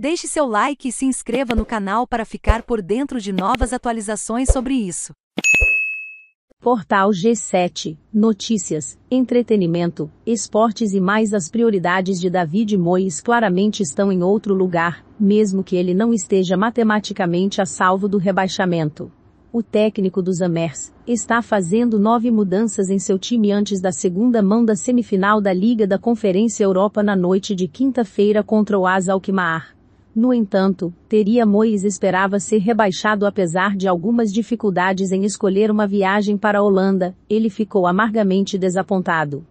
Deixe seu like e se inscreva no canal para ficar por dentro de novas atualizações sobre isso. Portal G7, notícias, entretenimento, esportes e mais as prioridades de David Moyes claramente estão em outro lugar, mesmo que ele não esteja matematicamente a salvo do rebaixamento. O técnico dos Amers está fazendo nove mudanças em seu time antes da segunda mão da semifinal da Liga da Conferência Europa na noite de quinta-feira contra o Asa Alkmaar. No entanto, Teria Mois esperava ser rebaixado apesar de algumas dificuldades em escolher uma viagem para a Holanda, ele ficou amargamente desapontado.